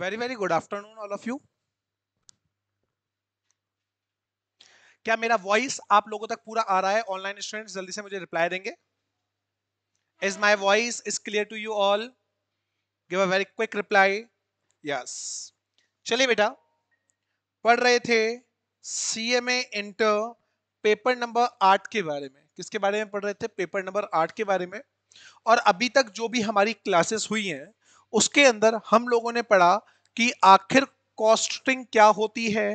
Very very good afternoon all of you क्या मेरा voice आप लोगों तक पूरा आ रहा है ऑनलाइन स्टूडेंट्स जल्दी से मुझे रिप्लाई देंगे is my voice is clear to you all give a very quick reply yes चलिए बेटा पढ़ रहे थे C M A inter paper number आठ के बारे में किसके बारे में पढ़ रहे थे पेपर नंबर आठ के बारे में और अभी तक जो भी हमारी क्लासेस हुई हैं उसके अंदर हम लोगों ने पढ़ा कि आखिर कॉस्टिंग क्या होती है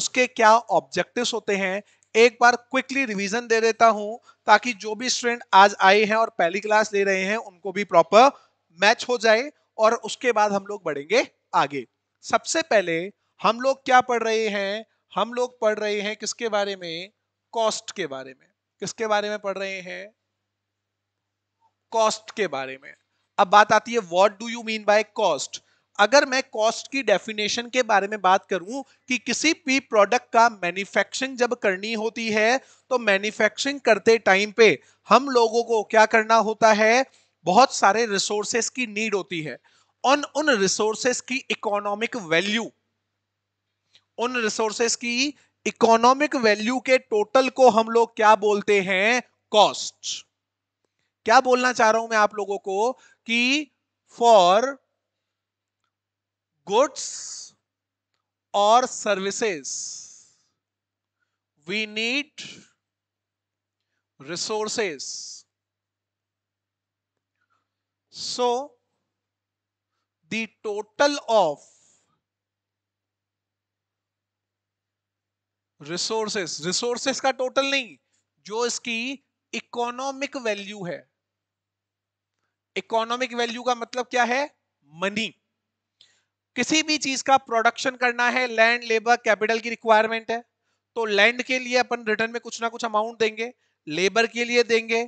उसके क्या ऑब्जेक्टिव्स होते हैं एक बार क्विकली रिवीजन दे देता हूं ताकि जो भी स्टूडेंट आज आए हैं और पहली क्लास ले रहे हैं उनको भी प्रॉपर मैच हो जाए और उसके बाद हम लोग बढ़ेंगे आगे सबसे पहले हम लोग क्या पढ़ रहे हैं हम लोग पढ़ रहे हैं किसके बारे में कॉस्ट के बारे में किसके बारे में पढ़ रहे हैं कॉस्ट के बारे में अब बात आती है what do you mean by cost अगर मैं कॉस्ट की डेफिनेशन के बारे में बात करूं कि किसी भी प्रोडक्ट का मैन्युफैक्चरिंग जब करनी होती है तो मैन्युफैक्चरिंग करते टाइम पे हम लोगों को क्या करना होता है बहुत सारे रिसोर्सेस की नीड होती है उन उन रिसोर्सेस की इकोनॉमिक वैल्यू उन रिसोर्सेस की इकोनॉमिक वैल्यू के टोटल को हम लोग क्या बोलते हैं कॉस्ट क्या बोलना चाह रहा हूं मैं आप लोगों को कि फॉर गुड्स और services we need resources so the total of resources resources का टोटल नहीं जो इसकी इकोनॉमिक वैल्यू है इकोनॉमिक वैल्यू का मतलब क्या है मनी किसी भी चीज का प्रोडक्शन करना है लैंड लेबर कैपिटल की रिक्वायरमेंट है तो लैंड के लिए अपन रिटर्न में कुछ ना कुछ अमाउंट देंगे लेबर के लिए देंगे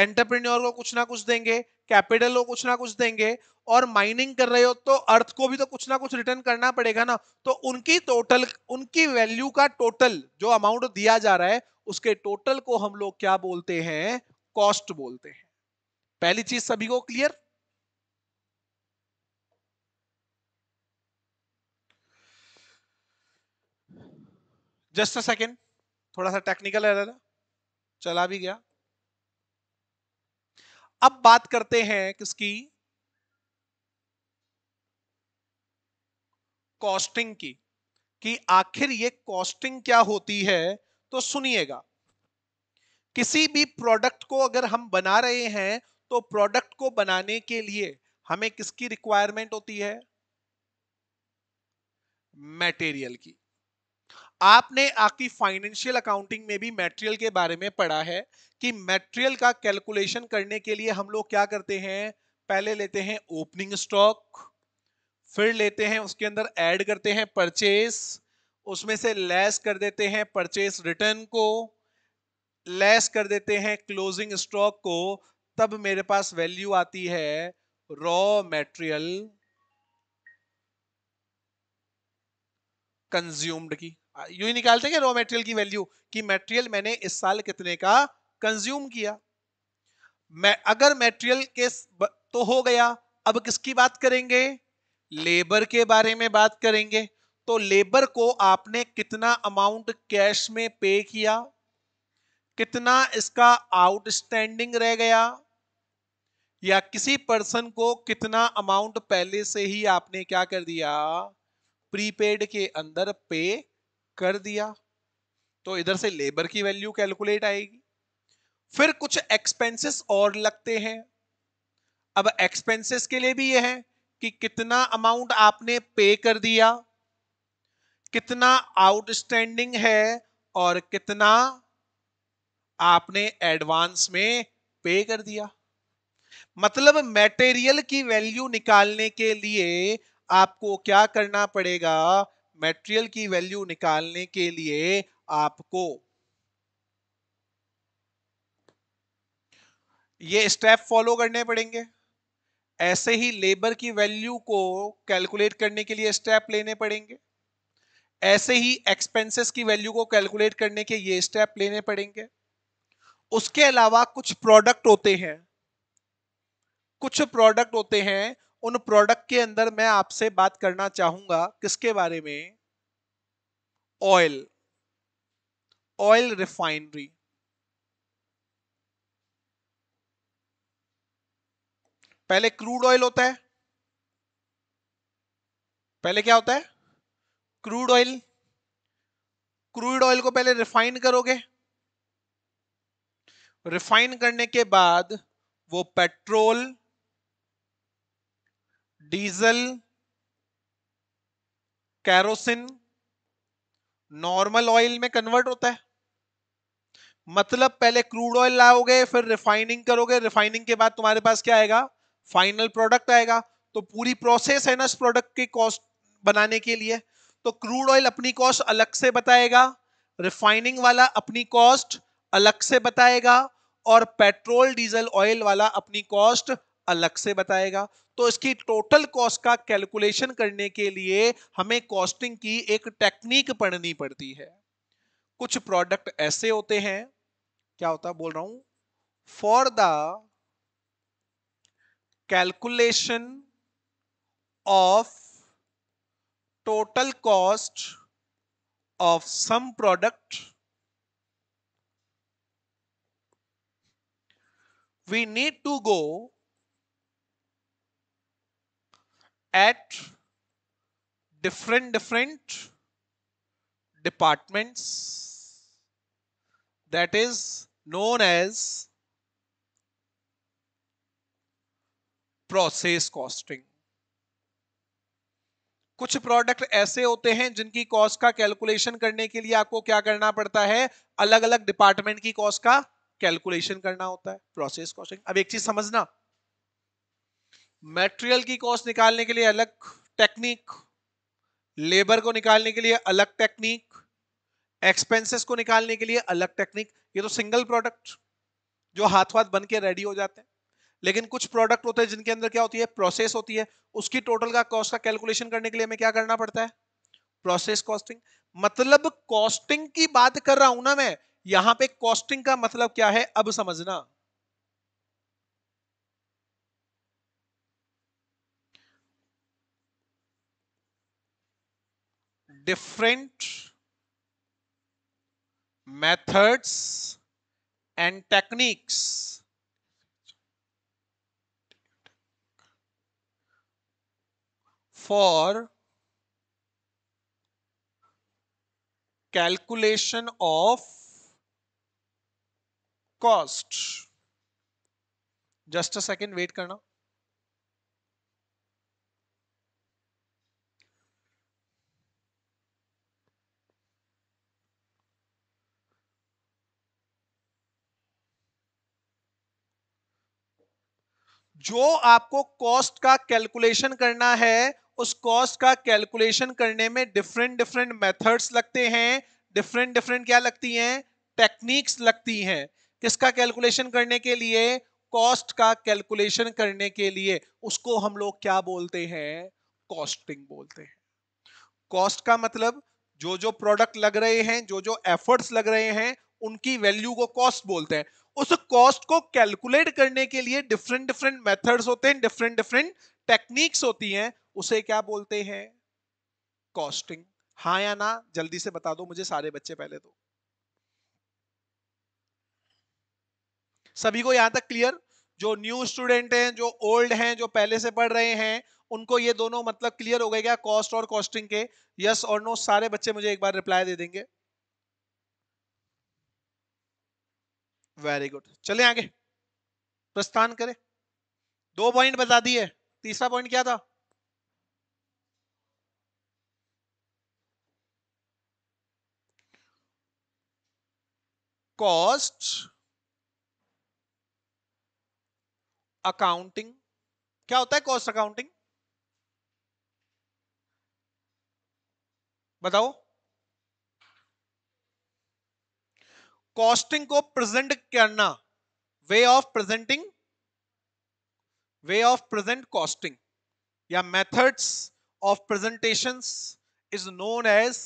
एंटरप्रेन्योर को कुछ ना कुछ देंगे कैपिटल को कुछ ना कुछ देंगे और माइनिंग कर रहे हो तो अर्थ को भी तो कुछ ना कुछ रिटर्न करना पड़ेगा ना तो उनकी टोटल उनकी वैल्यू का टोटल जो अमाउंट दिया जा रहा है उसके टोटल को हम लोग क्या बोलते हैं कॉस्ट बोलते हैं पहली चीज सभी को क्लियर जस्ट अ सेकेंड थोड़ा सा टेक्निकल है चला भी गया अब बात करते हैं किसकी कॉस्टिंग की कि आखिर ये कॉस्टिंग क्या होती है तो सुनिएगा किसी भी प्रोडक्ट को अगर हम बना रहे हैं तो प्रोडक्ट को बनाने के लिए हमें किसकी रिक्वायरमेंट होती है मटेरियल की आपने आपकी फाइनेंशियल अकाउंटिंग में भी मटेरियल के बारे में पढ़ा है कि मटेरियल का कैलकुलेशन करने के लिए हम लोग क्या करते हैं पहले लेते हैं ओपनिंग स्टॉक फिर लेते हैं उसके अंदर ऐड करते हैं परचेस उसमें से लेस कर देते हैं परचेस रिटर्न को लेस कर देते हैं क्लोजिंग स्टॉक को तब मेरे पास वैल्यू आती है रॉ मेटेरियल कंज्यूम्ड की यू ही निकालते हैं रॉ मेटेरियल की वैल्यू कि मेटेरियल मैंने इस साल कितने का कंज्यूम किया मैं अगर मेटेरियल के तो हो गया अब किसकी बात करेंगे लेबर के बारे में बात करेंगे तो लेबर को आपने कितना अमाउंट कैश में पे किया कितना इसका आउटस्टैंडिंग रह गया या किसी पर्सन को कितना अमाउंट पहले से ही आपने क्या कर दिया प्रीपेड के अंदर पे कर दिया तो इधर से लेबर की वैल्यू कैलकुलेट आएगी फिर कुछ एक्सपेंसेस और लगते हैं अब एक्सपेंसेस के लिए भी यह है कि कितना अमाउंट आपने पे कर दिया कितना आउटस्टैंडिंग है और कितना आपने एडवांस में पे कर दिया मतलब मेटेरियल की वैल्यू निकालने के लिए आपको क्या करना पड़ेगा मेटेरियल की वैल्यू निकालने के लिए आपको ये स्टेप फॉलो करने पड़ेंगे ऐसे ही लेबर की वैल्यू को कैलकुलेट करने के लिए स्टेप लेने पड़ेंगे ऐसे ही एक्सपेंसेस की वैल्यू को कैलकुलेट करने के ये स्टेप लेने पड़ेंगे उसके अलावा कुछ प्रोडक्ट होते हैं कुछ प्रोडक्ट होते हैं उन प्रोडक्ट के अंदर मैं आपसे बात करना चाहूंगा किसके बारे में ऑयल ऑयल रिफाइनरी पहले क्रूड ऑयल होता है पहले क्या होता है क्रूड ऑयल क्रूड ऑयल को पहले रिफाइन करोगे रिफाइन करने के बाद वो petrol diesel kerosene normal oil में कन्वर्ट होता है मतलब पहले क्रूड ऑयल लाओगे फिर रिफाइनिंग करोगे रिफाइनिंग के बाद तुम्हारे पास क्या आएगा फाइनल प्रोडक्ट आएगा तो पूरी प्रोसेस है ना इस प्रोडक्ट की कॉस्ट बनाने के लिए तो क्रूड ऑयल अपनी कॉस्ट अलग से बताएगा रिफाइनिंग वाला अपनी कॉस्ट अलग से बताएगा और पेट्रोल डीजल ऑयल वाला अपनी कॉस्ट अलग से बताएगा तो इसकी टोटल कॉस्ट का कैलकुलेशन करने के लिए हमें कॉस्टिंग की एक टेक्निक पढ़नी पड़ती है कुछ प्रोडक्ट ऐसे होते हैं क्या होता बोल रहा हूं for the calculation of total cost of some product we need to go at different different departments that is known as process costing कुछ प्रोडक्ट ऐसे होते हैं जिनकी कॉस्ट का कैलकुलेशन करने के लिए आपको क्या करना पड़ता है अलग अलग डिपार्टमेंट की कॉस्ट का कैलकुलेशन करना होता है प्रोसेस कॉस्टिंग अब एक चीज समझना मेटेरियल की कॉस्ट निकालने के लिए अलग टेक्निक लेबर को निकालने के लिए अलग टेक्निक एक्सपेंसेस को निकालने के लिए अलग टेक्निक ये तो सिंगल प्रोडक्ट जो हाथ हाथ बन के रेडी हो जाते हैं लेकिन कुछ प्रोडक्ट होते हैं जिनके अंदर क्या होती है प्रोसेस होती है उसकी टोटल का कॉस्ट का कैलकुलेशन करने के लिए हमें क्या करना पड़ता है प्रोसेस कॉस्टिंग मतलब कॉस्टिंग की बात कर रहा हूं ना मैं यहां पे कॉस्टिंग का मतलब क्या है अब समझना different methods and techniques for calculation of cost just a second wait karna जो आपको कॉस्ट का कैलकुलेशन करना है उस कॉस्ट का कैलकुलेशन करने में डिफरेंट डिफरेंट मेथड्स लगते हैं डिफरेंट डिफरेंट क्या लगती हैं टेक्निक्स लगती हैं किसका कैलकुलेशन करने के लिए कॉस्ट का कैलकुलेशन करने के लिए उसको हम लोग क्या बोलते हैं कॉस्टिंग बोलते हैं कॉस्ट का मतलब जो जो प्रोडक्ट लग रहे हैं जो जो एफर्ट्स लग रहे हैं उनकी वैल्यू को कॉस्ट बोलते हैं उस कॉस्ट को कैलकुलेट करने के लिए डिफरेंट डिफरेंट मेथड्स होते हैं डिफरेंट डिफरेंट टेक्निक्स होती हैं उसे क्या बोलते हैं कॉस्टिंग हा या ना जल्दी से बता दो मुझे सारे बच्चे पहले तो सभी को यहां तक क्लियर जो न्यू स्टूडेंट हैं जो ओल्ड हैं जो पहले से पढ़ रहे हैं उनको ये दोनों मतलब क्लियर हो गए क्या कॉस्ट और कॉस्टिंग के यस और नो सारे बच्चे मुझे एक बार रिप्लाई दे देंगे वेरी गुड चले आगे प्रस्थान करें दो पॉइंट बता दिए तीसरा पॉइंट क्या था कॉस्ट अकाउंटिंग क्या होता है कॉस्ट अकाउंटिंग बताओ कॉस्टिंग को प्रेजेंट करना way of presenting way of present costing या methods of presentation is known as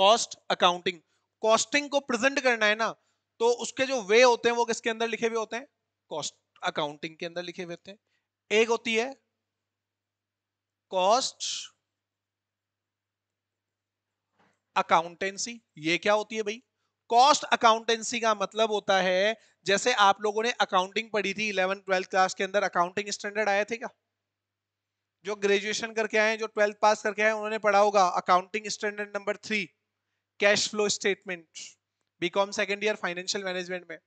cost accounting costing को प्रेजेंट करना है ना तो उसके जो वे होते हैं वो किसके अंदर लिखे हुए होते हैं कॉस्ट अकाउंटिंग के अंदर लिखे हुए होते हैं एक होती है कॉस्ट अकाउंटेंसी ये क्या होती है भाई कॉस्ट अकाउंटेंसी का मतलब होता है जैसे आप लोगों ने अकाउंटिंग पढ़ी थी इलेवन ट्वेल्थ क्लास के अंदर अकाउंटिंग स्टैंडर्ड आए थे क्या जो ग्रेजुएशन करके आए जो ट्वेल्थ पास करके आए उन्होंने पढ़ा होगा accounting standard number three cash flow statement BCom second year financial management में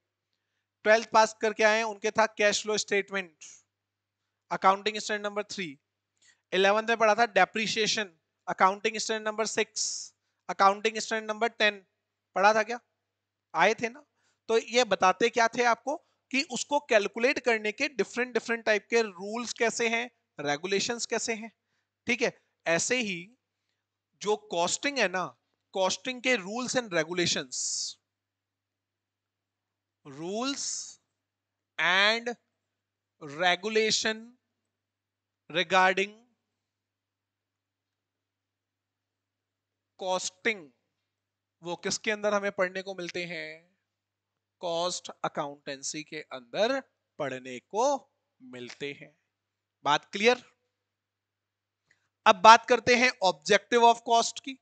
ट्वेल्थ पास करके आए उनके था cash flow statement accounting standard number three eleventh में पढ़ा था depreciation accounting standard number six accounting standard number ten पढ़ा था क्या आए थे ना तो ये बताते क्या थे आपको कि उसको कैलकुलेट करने के डिफरेंट डिफरेंट टाइप के रूल्स कैसे हैं रेगुलेशंस कैसे हैं ठीक है ऐसे ही जो कॉस्टिंग है ना कॉस्टिंग के rules and regulations rules and regulation regarding costing वो किसके अंदर हमें पढ़ने को मिलते हैं कॉस्ट अकाउंटेंसी के अंदर पढ़ने को मिलते हैं बात क्लियर अब बात करते हैं ऑब्जेक्टिव ऑफ कॉस्ट की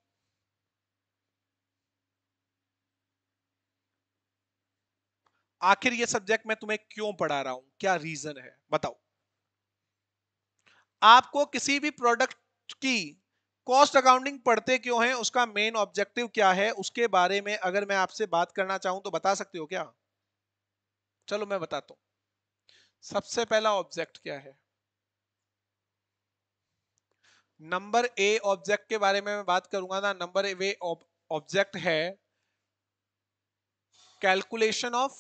आखिर ये सब्जेक्ट मैं तुम्हें क्यों पढ़ा रहा हूं क्या रीजन है बताओ आपको किसी भी प्रोडक्ट की कॉस्ट अकाउंटिंग पढ़ते क्यों हैं उसका मेन ऑब्जेक्टिव क्या है उसके बारे में अगर मैं आपसे बात करना चाहूं तो बता सकते हो क्या चलो मैं बताता हूं सबसे पहला ऑब्जेक्ट क्या है नंबर ए ऑब्जेक्ट के बारे में मैं बात करूंगा ना नंबर ए ऑब्जेक्ट है कैलकुलेशन ऑफ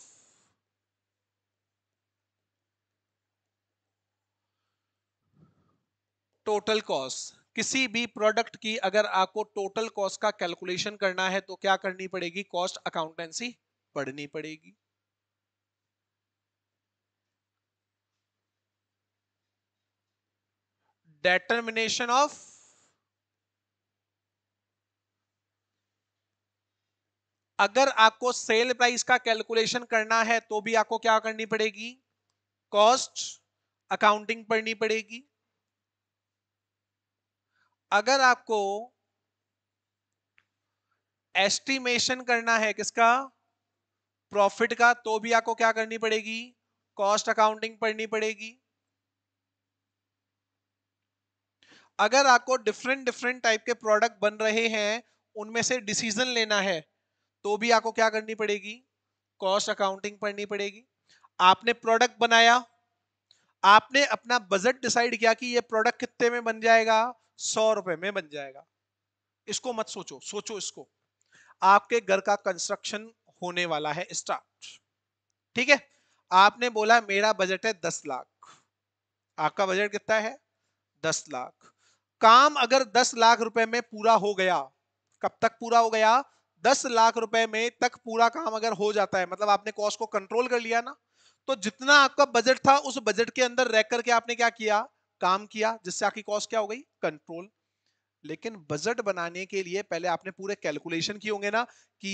टोटल कॉस्ट किसी भी प्रोडक्ट की अगर आपको टोटल कॉस्ट का कैलकुलेशन करना है तो क्या करनी पड़ेगी कॉस्ट अकाउंटेंसी पढ़नी पड़ेगी determination of अगर आपको सेल प्राइस का कैलकुलेशन करना है तो भी आपको क्या करनी पड़ेगी कॉस्ट अकाउंटिंग पढ़नी पड़ेगी अगर आपको एस्टिमेशन करना है किसका प्रॉफिट का तो भी आपको क्या करनी पड़ेगी कॉस्ट अकाउंटिंग पढ़नी पड़ेगी अगर आपको डिफरेंट डिफरेंट टाइप के प्रोडक्ट बन रहे हैं उनमें से डिसीजन लेना है तो भी आपको क्या करनी पड़ेगी कॉस्ट अकाउंटिंग पढ़नी पड़ेगी आपने प्रोडक्ट बनाया आपने अपना बजट डिसाइड किया कि ये प्रोडक्ट कितने में बन जाएगा सौ रुपए में बन जाएगा इसको मत सोचो सोचो इसको आपके घर का कंस्ट्रक्शन होने वाला है स्टार्ट ठीक है आपने बोला मेरा बजट है दस लाख आपका बजट कितना है दस लाख काम अगर दस लाख रुपए में पूरा हो गया कब तक पूरा हो गया दस लाख रुपए में तक पूरा काम अगर हो जाता है मतलब आपने कॉस्ट को कंट्रोल कर लिया ना तो जितना आपका बजट था उस बजट के अंदर रह करके आपने क्या किया काम किया जिससे आपकी कॉस्ट क्या हो गई कंट्रोल लेकिन बजट बनाने के लिए पहले आपने पूरे कैलकुलेशन किए होंगे ना कि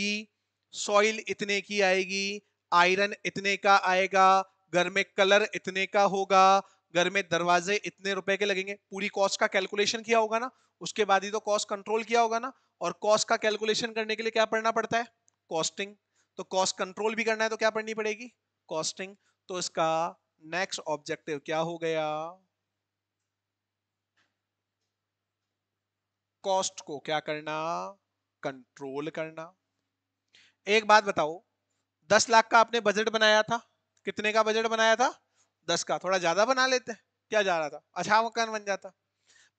सॉइल इतने की आएगी आयरन इतने का आएगा घर में कलर इतने का होगा घर में दरवाजे इतने रुपए के लगेंगे पूरी कॉस्ट का कैलकुलेशन किया होगा ना उसके बाद ही तो कॉस्ट कंट्रोल किया होगा ना और कॉस्ट का कैलकुलेशन करने के लिए क्या पढ़ना पड़ता है कॉस्टिंग तो कॉस्ट कंट्रोल भी करना है तो क्या पढ़नी पड़ेगी कॉस्टिंग तो इसका नेक्स्ट ऑब्जेक्टिव क्या हो गया कॉस्ट को क्या करना कंट्रोल करना एक बात बताओ दस लाख का आपने बजट बनाया था कितने का बजट बनाया था दस का थोड़ा ज्यादा बना लेते क्या जा रहा था अच्छा मकान बन जाता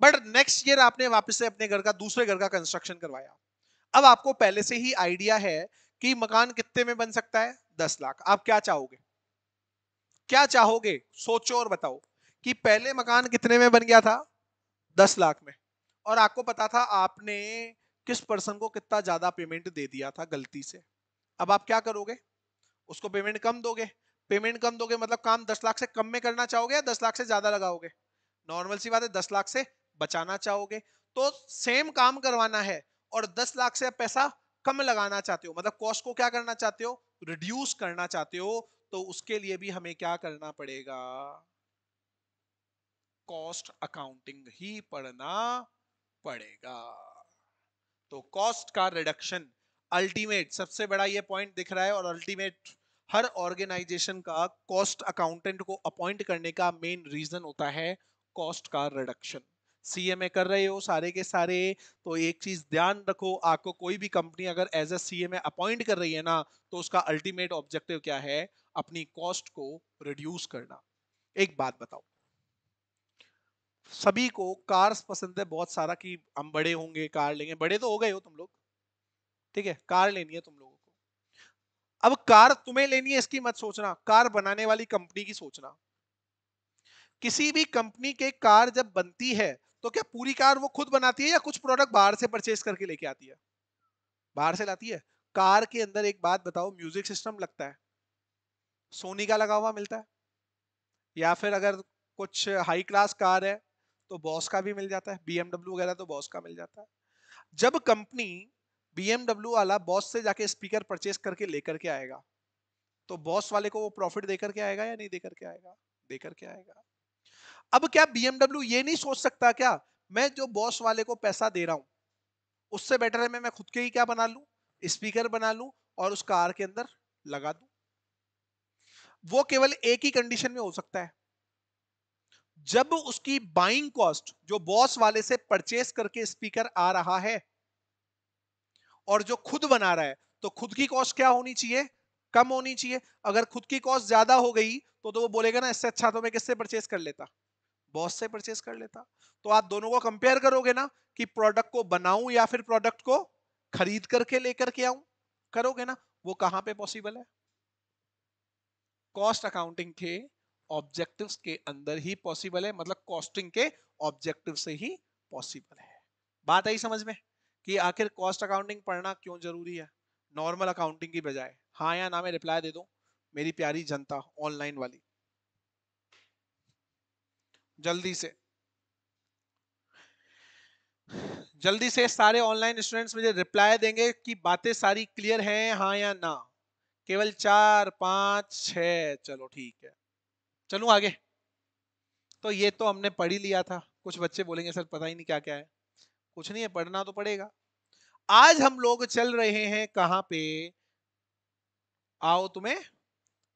बट नेक्स्ट ईयर आपने वापस से अपने घर का दूसरे घर का कंस्ट्रक्शन करवाया अब आपको पहले से ही आइडिया है कि मकान कितने में बन सकता है दस लाख आप क्या चाहोगे क्या चाहोगे सोचो और बताओ कि पहले मकान कितने में बन गया था दस लाख में और आपको पता था आपने किस पर्सन को कितना ज्यादा पेमेंट दे दिया था गलती से अब आप क्या करोगे उसको पेमेंट कम दोगे पेमेंट कम दोगे मतलब काम दस लाख से कम में करना चाहोगे या दस लाख से ज्यादा लगाओगे नॉर्मल सी बात है दस लाख से बचाना चाहोगे तो सेम काम करवाना है और दस लाख से पैसा कम लगाना चाहते हो मतलब कॉस्ट को क्या करना चाहते हो रिड्यूस करना चाहते हो तो उसके लिए भी हमें क्या करना पड़ेगा कॉस्ट अकाउंटिंग ही पढ़ना पड़ेगा तो कॉस्ट का रिडक्शन अल्टीमेट सबसे बड़ा ये पॉइंट दिख रहा है और अल्टीमेट हर ऑर्गेनाइजेशन का कॉस्ट अकाउंटेंट को अपॉइंट करने का मेन रीजन होता है कॉस्ट का रिडक्शन सीएमए कर रहे हो सारे के सारे तो एक चीज ध्यान रखो आपको कोई भी कंपनी अगर एज ए सीएमए अपॉइंट कर रही है ना तो उसका अल्टीमेट ऑब्जेक्टिव क्या है अपनी कॉस्ट को रिड्यूस करना एक बात बताओ सभी को कार्स पसंद है बहुत सारा कि हम बड़े होंगे कार लेंगे बड़े तो हो गए हो तुम लोग ठीक है कार लेनी है तुम लोगों को अब कार तुम्हें लेनी है इसकी मत सोचना कार बनाने वाली कंपनी की सोचना किसी भी कंपनी के कार जब बनती है तो क्या पूरी कार वो खुद बनाती है या कुछ प्रोडक्ट बाहर से परचेज करके लेके आती है बाहर से लाती है कार के अंदर एक बात बताओ म्यूजिक सिस्टम लगता है सोनी का लगा हुआ मिलता है या फिर अगर कुछ हाई क्लास कार है तो बॉस का भी मिल जाता है बीएमडब्ल्यू वगैरह तो बॉस का मिल जाता है जब कंपनी बीएमडब्ल्यू वाला बॉस से जाके स्पीकर परचेस करके लेकर के आएगा तो बॉस वाले को वो प्रॉफिट देकर के आएगा या नहीं देकर के आएगा देकर के आएगा अब क्या बीएमडब्ल्यू ये नहीं सोच सकता क्या मैं जो बॉस वाले को पैसा दे रहा हूं उससे बेटर है मैं मैं खुद के ही क्या बना लू स्पीकर बना लू और उस कार के अंदर लगा दू वो केवल एक ही कंडीशन में हो सकता है जब उसकी बाइंग कॉस्ट जो बॉस वाले से परचेस करके स्पीकर आ रहा है और जो खुद बना रहा है तो खुद की कॉस्ट क्या होनी चाहिए कम होनी चाहिए अगर खुद की कॉस्ट ज्यादा हो गई तो तो वो बोलेगा ना इससे अच्छा तो मैं किससे परचेस कर लेता बॉस से परचेस कर लेता तो आप दोनों को कंपेयर करोगे ना कि प्रोडक्ट को बनाऊं या फिर प्रोडक्ट को खरीद करके लेकर के आऊं करोगे ना वो कहां पे पॉसिबल है कॉस्ट अकाउंटिंग के ऑब्जेक्टिव्स के अंदर ही पॉसिबल है मतलब कॉस्टिंग के ऑब्जेक्टिव से ही पॉसिबल है बात आई समझ में कि आखिर कॉस्ट अकाउंटिंग पढ़ना क्यों जरूरी है नॉर्मल अकाउंटिंग की बजाय हाँ या ना मैं रिप्लाई दे दो मेरी प्यारी जनता ऑनलाइन वाली जल्दी से जल्दी से सारे ऑनलाइन स्टूडेंट्स मुझे रिप्लाई देंगे कि बातें सारी क्लियर हैं हाँ या ना केवल चार पांच छ चलो ठीक है चलू आगे तो ये तो हमने पढ़ ही लिया था कुछ बच्चे बोलेंगे सर पता ही नहीं क्या क्या है कुछ नहीं है पढ़ना तो पड़ेगा आज हम लोग चल रहे हैं कहां पे आओ तुम्हें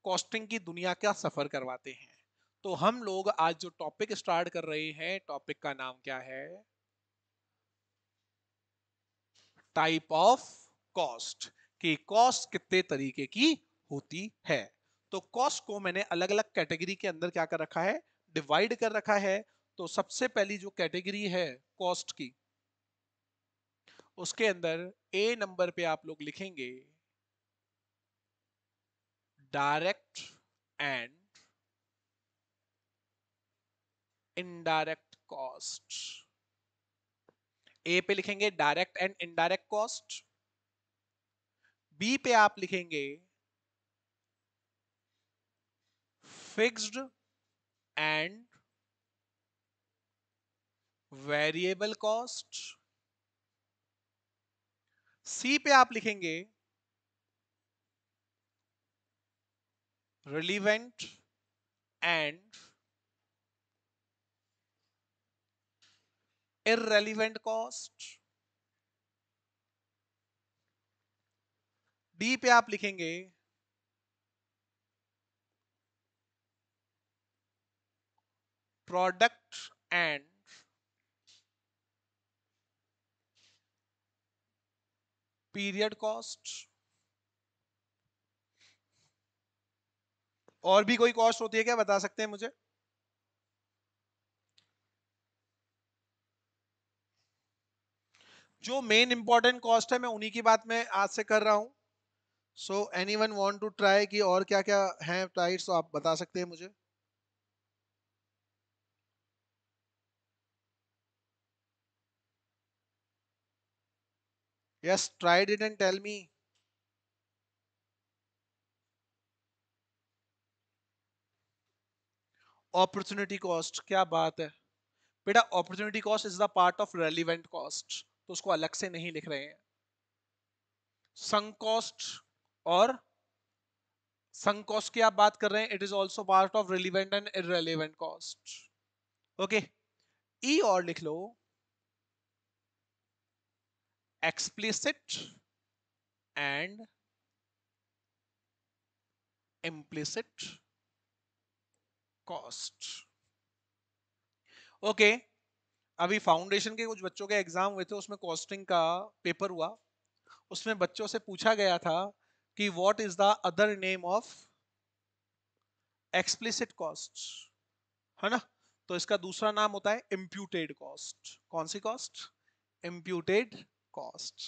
कॉस्टिंग की दुनिया का सफर करवाते हैं तो हम लोग आज जो टॉपिक स्टार्ट कर रहे हैं टॉपिक का नाम क्या है टाइप ऑफ कॉस्ट कि कॉस्ट कितने तरीके की होती है तो कॉस्ट को मैंने अलग अलग कैटेगरी के अंदर क्या कर रखा है डिवाइड कर रखा है तो सबसे पहली जो कैटेगरी है कॉस्ट की उसके अंदर ए नंबर पे आप लोग लिखेंगे direct and indirect cost A पे लिखेंगे direct and indirect cost B पे आप लिखेंगे fixed and variable cost C पे आप लिखेंगे relevant and irrelevant cost D पे आप लिखेंगे product and पीरियड कॉस्ट और भी कोई कॉस्ट होती है क्या बता सकते हैं मुझे जो मेन इंपॉर्टेंट कॉस्ट है मैं उन्हीं की बात में आज से कर रहा हूं so anyone want to try कि और क्या क्या है प्राइस तो आप बता सकते हैं मुझे Yes, tried it and tell me. opportunity cost क्या बात है बेटा opportunity cost is the part of relevant cost तो उसको अलग से नहीं लिख रहे हैं संग cost और संग cost की आप बात कर रहे हैं it is also part of relevant and irrelevant cost okay E और लिख लो explicit and implicit cost okay okay, अभी फाउंडेशन के कुछ बच्चों के एग्जाम हुए थे उसमें कॉस्टिंग का पेपर हुआ उसमें बच्चों से पूछा गया था कि what is the other name of explicit cost है ना तो इसका दूसरा नाम होता है इम्प्यूटेड कॉस्ट कौन सी कॉस्ट इम्प्यूटेड कॉस्ट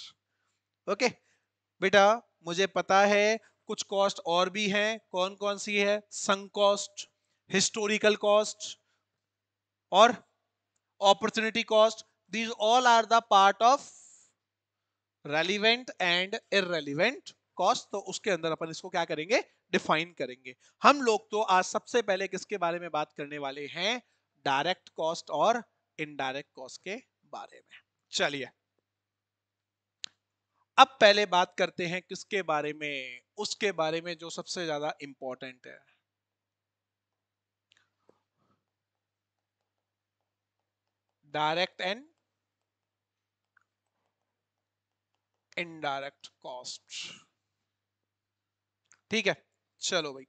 ओके बेटा मुझे पता है कुछ कॉस्ट और भी हैं कौन कौन सी है संग कॉस्ट हिस्टोरिकल कॉस्ट और opportunity cost these all are the part of relevant and irrelevant cost तो उसके अंदर अपन इसको क्या करेंगे डिफाइन करेंगे हम लोग तो आज सबसे पहले किसके बारे में बात करने वाले हैं डायरेक्ट कॉस्ट और इनडायरेक्ट कॉस्ट के बारे में चलिए अब पहले बात करते हैं किसके बारे में उसके बारे में जो सबसे ज्यादा इंपॉर्टेंट है डायरेक्ट एंड इनडायरेक्ट कॉस्ट ठीक है चलो भाई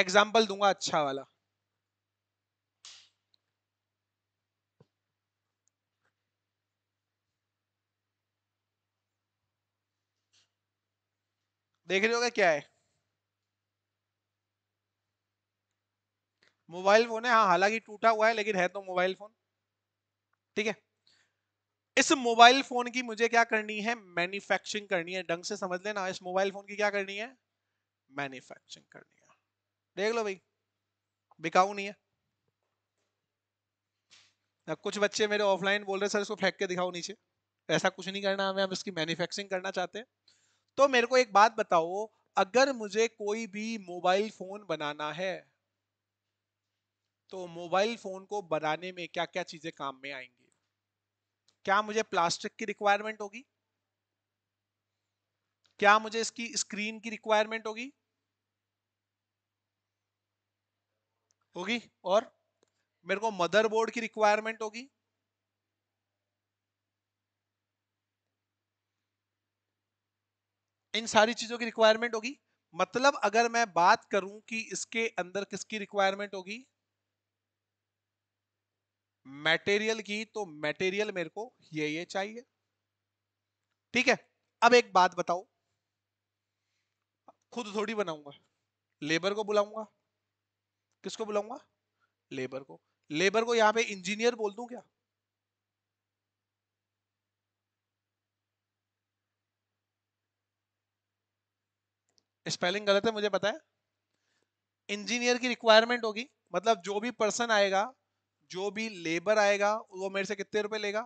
एग्जाम्पल दूंगा अच्छा वाला देख रहे हो क्या है मोबाइल फोन है हाँ हालांकि टूटा हुआ है लेकिन है तो मोबाइल फोन ठीक है इस मोबाइल फोन की मुझे क्या करनी है मैन्युफैक्चरिंग करनी है ढंग से समझ लेना इस मोबाइल फोन की क्या करनी है मैन्युफैक्चरिंग करनी है देख लो भाई बिकाऊ नहीं है ना कुछ बच्चे मेरे ऑफलाइन बोल रहे सर इसको फेंक के दिखाओ नीचे ऐसा कुछ नहीं करना हमें हम इसकी मैन्युफैक्चरिंग करना चाहते हैं तो मेरे को एक बात बताओ अगर मुझे कोई भी मोबाइल फोन बनाना है तो मोबाइल फोन को बनाने में क्या क्या चीजें काम में आएंगी क्या मुझे प्लास्टिक की रिक्वायरमेंट होगी क्या मुझे इसकी स्क्रीन की रिक्वायरमेंट होगी होगी और मेरे को मदरबोर्ड की रिक्वायरमेंट होगी इन सारी चीजों की रिक्वायरमेंट होगी मतलब अगर मैं बात करूं कि इसके अंदर किसकी रिक्वायरमेंट होगी मटेरियल की तो मटेरियल मेरे को ये ये चाहिए ठीक है अब एक बात बताओ खुद थोड़ी बनाऊंगा लेबर को बुलाऊंगा किसको बुलाऊंगा लेबर को लेबर को यहां पे इंजीनियर बोल दूं क्या स्पेलिंग गलत है मुझे पता है इंजीनियर की रिक्वायरमेंट होगी मतलब जो भी पर्सन आएगा जो भी लेबर आएगा वो मेरे से कितने रुपए लेगा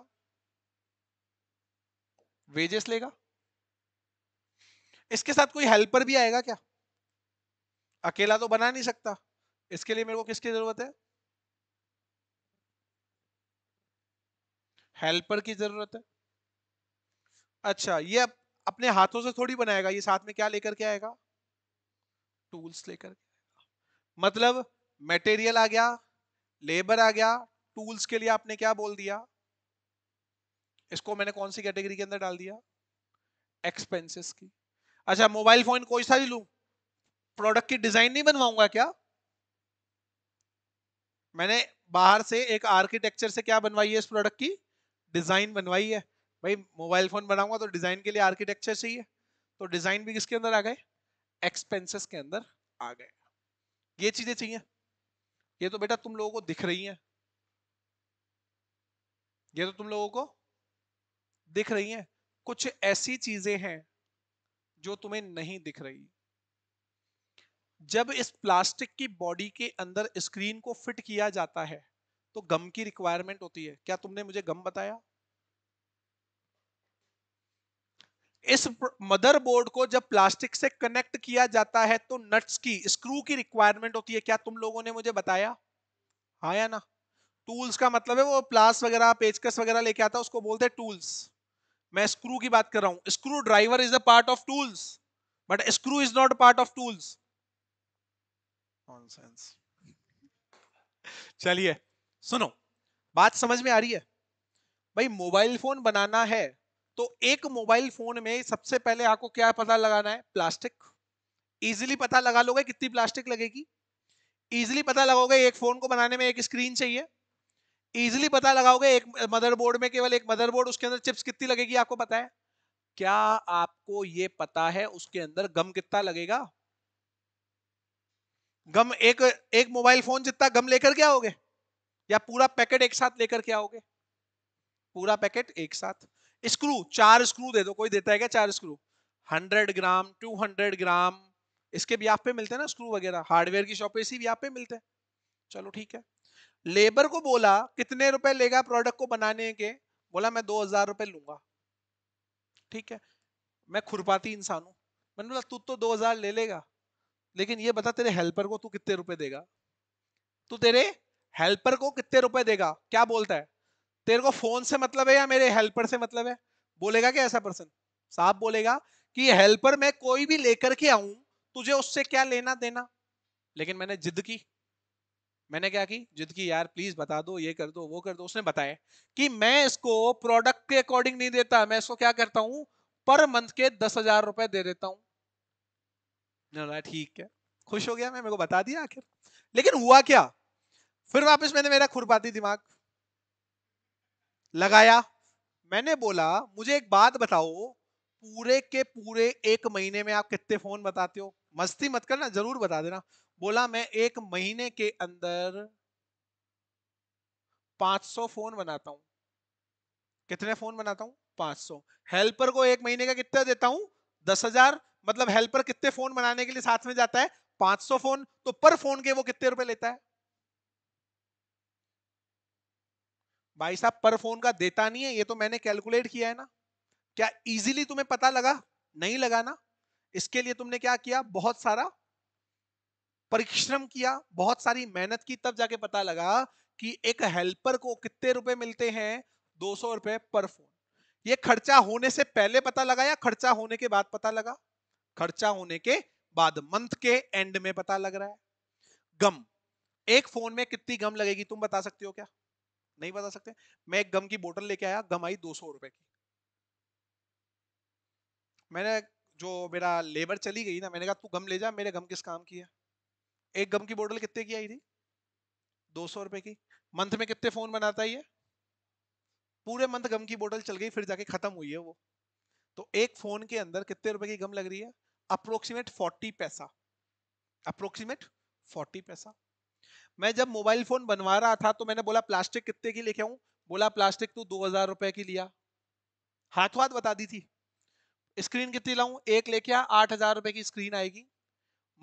वेजेस लेगा इसके साथ कोई हेल्पर भी आएगा क्या अकेला तो बना नहीं सकता इसके लिए मेरे को किसकी जरूरत है हेल्पर की जरूरत है अच्छा ये अपने हाथों से थोड़ी बनाएगा ये साथ में क्या लेकर के आएगा टूल्स लेकर मतलब मटेरियल आ गया लेबर आ गया टूल्स के लिए आपने क्या बोल दिया इसको मैंने कौन सी कैटेगरी के अंदर डाल दिया एक्सपेंसेस की अच्छा मोबाइल फोन कोई सा भी लू प्रोडक्ट की डिजाइन नहीं बनवाऊंगा क्या मैंने बाहर से एक आर्किटेक्चर से क्या बनवाई है इस प्रोडक्ट की डिजाइन बनवाई है भाई मोबाइल फोन बनाऊंगा तो डिजाइन के लिए आर्किटेक्चर से ही है तो डिजाइन भी किसके अंदर आ गए एक्सपेंसेस के अंदर आ गए ये चीजें चाहिए ये तो बेटा तुम लोगों को दिख रही है ये तो तुम लोगों को दिख रही है कुछ ऐसी चीजें हैं जो तुम्हें नहीं दिख रही जब इस प्लास्टिक की बॉडी के अंदर स्क्रीन को फिट किया जाता है तो गम की रिक्वायरमेंट होती है क्या तुमने मुझे गम बताया इस मदरबोर्ड को जब प्लास्टिक से कनेक्ट किया जाता है तो नट्स की स्क्रू की रिक्वायरमेंट होती है क्या तुम लोगों ने मुझे बताया हाँ या ना टूल्स का मतलब है वो प्लास वगैरह पेचकस वगैरह लेके आता है उसको बोलते हैं टूल्स मैं स्क्रू की बात कर रहा हूं screwdriver is a part of tools but screw is not part of tools चलिए सुनो बात समझ में आ रही है भाई मोबाइल फोन बनाना है तो एक मोबाइल फोन में सबसे पहले आपको क्या पता लगाना है प्लास्टिक इजिली पता लगा लोगे कितनी प्लास्टिक लगेगी इजिली पता लगाओगे एक फोन को बनाने में एक स्क्रीन चाहिए इजिली पता लगाओगे एक मदरबोर्ड में केवल एक मदरबोर्ड उसके अंदर चिप्स कितनी लगेगी आपको पता है क्या आपको ये पता है उसके अंदर गम कितना लगेगा गम एक एक मोबाइल फोन जितना गम लेकर क्या होगे या पूरा पैकेट एक साथ लेकर क्या होगे पूरा पैकेट एक साथ स्क्रू चार स्क्रू दे दो कोई देता है क्या चार screw hundred gram two hundred gram इसके भी आप पे मिलते हैं ना स्क्रू वगैरह हार्डवेयर की शॉप पे इसी भी आप पे मिलते हैं चलो ठीक है लेबर को बोला कितने रुपए लेगा प्रोडक्ट को बनाने के बोला मैं दो हजार रुपए लूंगा ठीक है मैं खुरपाती इंसान हूं मैंने बोला तू तो दो हजार ले लेगा लेकिन ये बता तेरे हेल्पर को तू कितने रुपए देगा तू तेरे हेल्पर को कितने रुपए देगा क्या बोलता है तेरे को फोन से मतलब है या मेरे हेल्पर से मतलब है बोलेगा क्या ऐसा पर्सन साहब बोलेगा कि हेल्पर मैं कोई भी लेकर के आऊं तुझे उससे क्या लेना देना लेकिन मैंने जिद की मैंने क्या की जिद की यार प्लीज बता दो ये कर दो वो कर दो उसने बताया कि मैं इसको प्रोडक्ट के अकॉर्डिंग नहीं देता मैं इसको क्या करता हूं पर मंथ के दस हजार रुपए दे देता हूं ठीक है खुश हो गया मैं मेरे को बता दिया आखिर लेकिन हुआ क्या फिर वापस मैंने मेरा खुरपाती दिमाग लगाया मैंने बोला मुझे एक बात बताओ पूरे के पूरे एक महीने में आप कितने फोन बताते हो मस्ती मत करना जरूर बता देना बोला मैं एक महीने के अंदर 500 फोन बनाता हूं कितने फोन बनाता हूं 500 हेल्पर को एक महीने का कितना देता हूं दस हजार मतलब हेल्पर कितने फोन बनाने के लिए साथ में जाता है 500 फोन तो पर फोन के वो कितने रुपए लेता है भाई साहब पर फोन का देता नहीं है ये तो मैंने कैलकुलेट किया है ना क्या इजीली तुम्हें पता लगा नहीं लगा ना इसके लिए तुमने क्या किया बहुत सारा परिश्रम किया बहुत सारी मेहनत की तब जाके पता लगा कि एक हेल्पर को कितने रुपए मिलते हैं दो सौ रुपए पर फोन ये खर्चा होने से पहले पता लगा या खर्चा होने के बाद पता लगा खर्चा होने के बाद मंथ के एंड में पता लग रहा है गम एक फोन में कितनी गम लगेगी तुम बता सकते हो क्या नहीं बता सकते मैं एक गम की बोतल लेके आया गम आई दो सौ रुपए की मैंने जो मेरा लेबर चली गई ना मैंने कहा तू गम ले जा मेरे गम किस काम की है एक गम की बोतल कितने की आई थी दो सौ रुपए की मंथ में कितने फोन बनाता है ये पूरे मंथ गम की बोतल चल गई फिर जाके खत्म हुई है वो तो एक फोन के अंदर कितने रुपए की गम लग रही है अप्रोक्सीमेट फोर्टी पैसा अप्रोक्सीमेट फोर्टी पैसा मैं जब मोबाइल फोन बनवा रहा था तो मैंने बोला प्लास्टिक कितने की लेके आऊं बोला प्लास्टिक तू दो हजार रुपए की लिया हाथों हाथ बता दी थी स्क्रीन कितनी लाऊं एक लेके आ आठ हजार रुपए की स्क्रीन आएगी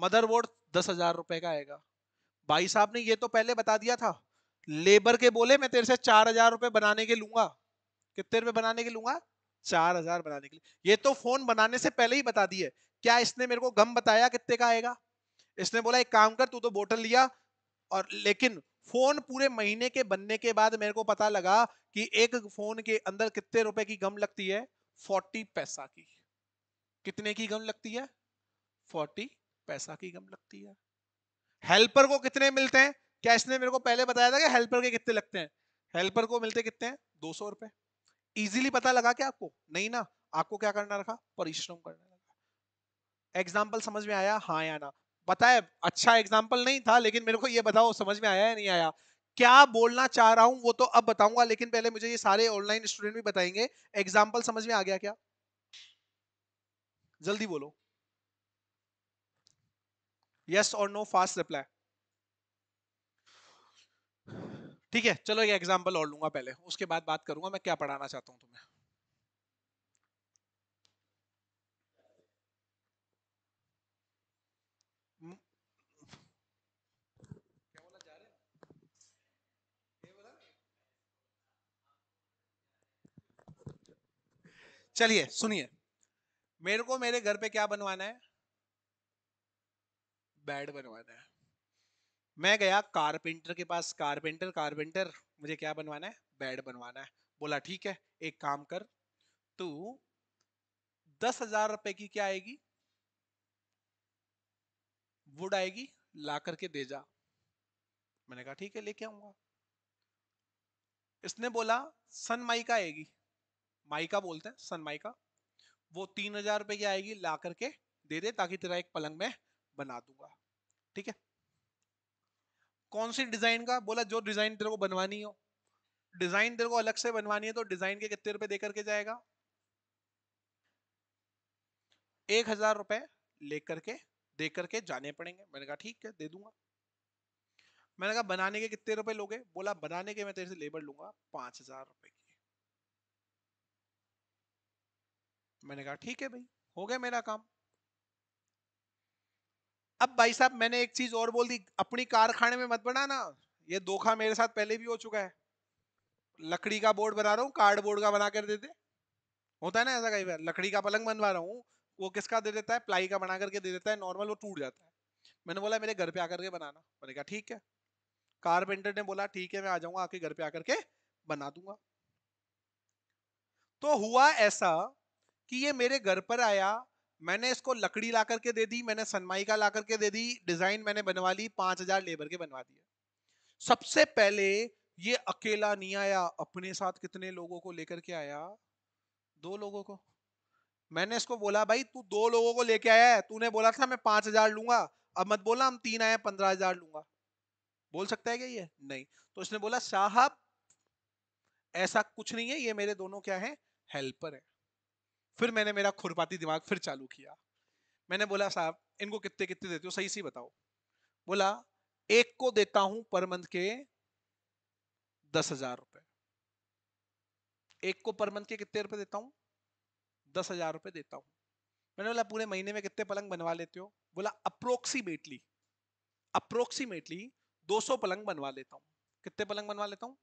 मदरबोर्ड दस हजार रुपए का आएगा भाई साहब ने ये तो पहले बता दिया था लेबर के बोले मैं तेरे से चार हजार रुपए बनाने के लूंगा कितने रुपए बनाने के लूंगा चार हजार बनाने के लिए ये तो फोन बनाने से पहले ही बता दी है क्या इसने मेरे को गम बताया कितने का आएगा इसने बोला एक काम कर तू तो बोतल लिया और लेकिन फोन पूरे महीने के बनने के बाद मेरे को पता लगा कि एक फोन के अंदर कितने रुपए की गम लगती है फोर्टी पैसा की कितने की गम लगती है फोर्टी पैसा की गम लगती है हेल्पर को कितने मिलते हैं क्या इसने मेरे को पहले बताया था कि हेल्पर के कितने लगते हैं हेल्पर को मिलते कितने हैं दो सौ रुपए इजिली पता लगा क्या आपको नहीं ना आपको क्या करना रखा परिश्रम करना रखा एग्जाम्पल समझ में आया हाँ या ना पता है अच्छा एग्जाम्पल नहीं था लेकिन मेरे को ये बताओ समझ में आया या नहीं आया क्या बोलना चाह रहा हूं वो तो अब बताऊंगा लेकिन पहले मुझे ये सारे ऑनलाइन स्टूडेंट भी बताएंगे एग्जाम्पल समझ में आ गया क्या जल्दी बोलो यस और नो फास्ट रिप्लाई ठीक है चलो ये एग्जाम्पल और लूंगा पहले उसके बाद बात करूंगा मैं क्या पढ़ाना चाहता हूं तुम्हें चलिए सुनिए मेरे को मेरे घर पे क्या बनवाना है बेड बनवाना है मैं गया कारपेंटर के पास कारपेंटर कारपेंटर मुझे क्या बनवाना है बेड बनवाना है बोला ठीक है एक काम कर तू दस हजार रुपए की क्या आएगी वुड आएगी ला करके दे जा मैंने कहा ठीक है लेके आऊंगा इसने बोला सनमाइका आएगी माइका बोलते हैं सन माइका वो तीन हजार रुपये की आएगी ला करके दे दे ताकि तेरा एक पलंग में बना दूंगा ठीक है कौन सी डिजाइन का बोला जो डिजाइन तेरे को बनवानी हो डिजाइन तेरे को अलग से बनवानी है तो डिजाइन के कितने रुपए दे करके जाएगा एक हजार रुपए लेकर के दे करके जाने पड़ेंगे मैंने कहा ठीक है दे दूंगा मैंने कहा बनाने के कितने रुपए लोगे बोला बनाने के मैं तेरे से लेबर लूंगा पांच हजार रुपए की मैंने कहा ठीक है भाई हो गया मेरा काम अब भाई साहब मैंने एक चीज और बोल दी अपनी कारखाने में मत बनाना ये धोखा मेरे साथ पहले भी हो चुका है लकड़ी का बोर्ड बना रहा हूँ कार्डबोर्ड का बना कर देते होता है ना ऐसा कई बार लकड़ी का पलंग बनवा रहा हूँ वो किसका दे देता है प्लाई का बना करके दे देता है नॉर्मल वो टूट जाता है मैंने बोला मेरे घर पे आकर के बनाना मैंने कहा ठीक है कारपेंटर ने बोला ठीक है मैं आ जाऊंगा आके घर पे आकर के बना दूंगा तो हुआ ऐसा कि ये मेरे घर पर आया मैंने इसको लकड़ी ला करके दे दी मैंने सनमाई का ला करके दे दी डिजाइन मैंने बनवा ली पांच हजार लेबर के बनवा दिए सबसे पहले ये अकेला नहीं आया अपने साथ कितने लोगों को लेकर के आया दो लोगों को मैंने इसको बोला भाई तू दो लोगों को लेके आया है तूने बोला था मैं पांच हजार लूंगा अब मत बोला हम तीन आए पंद्रह हजार लूंगा बोल सकता है क्या ये नहीं तो इसने बोला साहब ऐसा कुछ नहीं है ये मेरे दोनों क्या है हेल्पर है फिर मैंने मेरा खुरपाती दिमाग फिर चालू किया मैंने बोला साहब इनको कितने कितने देते हो सही सी बताओ बोला एक को देता हूं पर मंथ के दस हजार रुपए एक को पर मंथ के कितने रुपए देता हूं दस हजार रुपए देता हूं मैंने बोला पूरे महीने में कितने पलंग बनवा लेते हो बोला अप्रोक्सीमेटली अप्रोक्सीमेटली 200 पलंग बनवा लेता हूँ कितने पलंग बनवा लेता हूँ